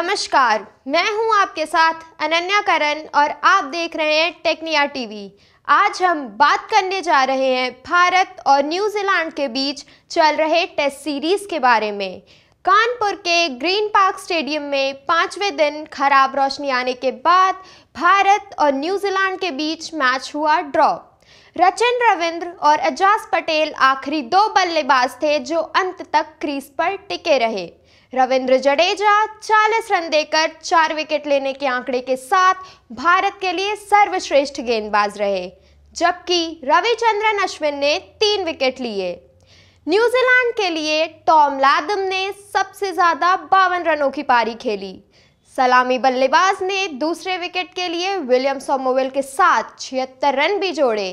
नमस्कार मैं हूं आपके साथ अनन्या करण और आप देख रहे हैं टेक्निया टीवी आज हम बात करने जा रहे हैं भारत और न्यूजीलैंड के बीच चल रहे टेस्ट सीरीज के बारे में कानपुर के ग्रीन पार्क स्टेडियम में पाँचवें दिन खराब रोशनी आने के बाद भारत और न्यूजीलैंड के बीच मैच हुआ ड्रॉ रचिन रविंद्र और एजाज पटेल आखिरी दो बल्लेबाज थे जो अंत तक क्रीज पर टिके रहे रविंद्र जडेजा 40 रन देकर चार विकेट लेने के आंकड़े के साथ भारत के लिए सर्वश्रेष्ठ गेंदबाज रहे जबकि रविचंद्रन अश्विन ने तीन विकेट लिए न्यूजीलैंड के लिए टॉम लादम ने सबसे ज्यादा बावन रनों की पारी खेली सलामी बल्लेबाज ने दूसरे विकेट के लिए विलियम सोमोवेल के साथ छिहत्तर रन भी जोड़े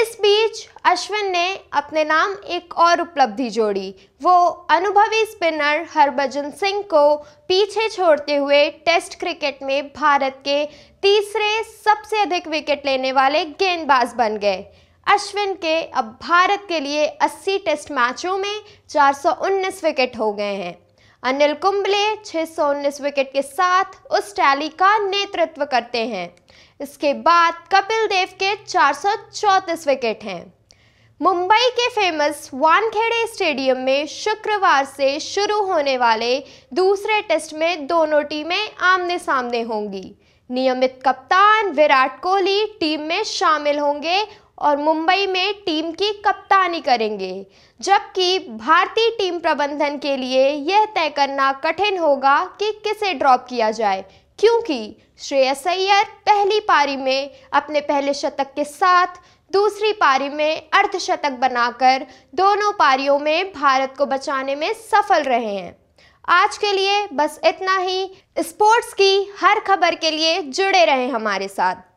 इस बीच अश्विन ने अपने नाम एक और उपलब्धि जोड़ी वो अनुभवी स्पिनर हरभजन सिंह को पीछे छोड़ते हुए टेस्ट क्रिकेट में भारत के तीसरे सबसे अधिक विकेट लेने वाले गेंदबाज बन गए अश्विन के अब भारत के लिए 80 टेस्ट मैचों में चार विकेट हो गए हैं अनिल कुंबले 619 विकेट के साथ उस टैली का नेतृत्व करते हैं इसके बाद कपिल देव के चार विकेट हैं मुंबई के फेमस वानखेड़े स्टेडियम में शुक्रवार से शुरू होने वाले दूसरे टेस्ट में दोनों टीमें आमने सामने होंगी नियमित कप्तान विराट कोहली टीम में शामिल होंगे और मुंबई में टीम की कप्तानी करेंगे जबकि भारतीय टीम प्रबंधन के लिए यह तय करना कठिन होगा कि किसे ड्रॉप किया जाए क्योंकि श्रेयस अय्यर पहली पारी में अपने पहले शतक के साथ दूसरी पारी में अर्धशतक बनाकर दोनों पारियों में भारत को बचाने में सफल रहे हैं आज के लिए बस इतना ही स्पोर्ट्स की हर खबर के लिए जुड़े रहें हमारे साथ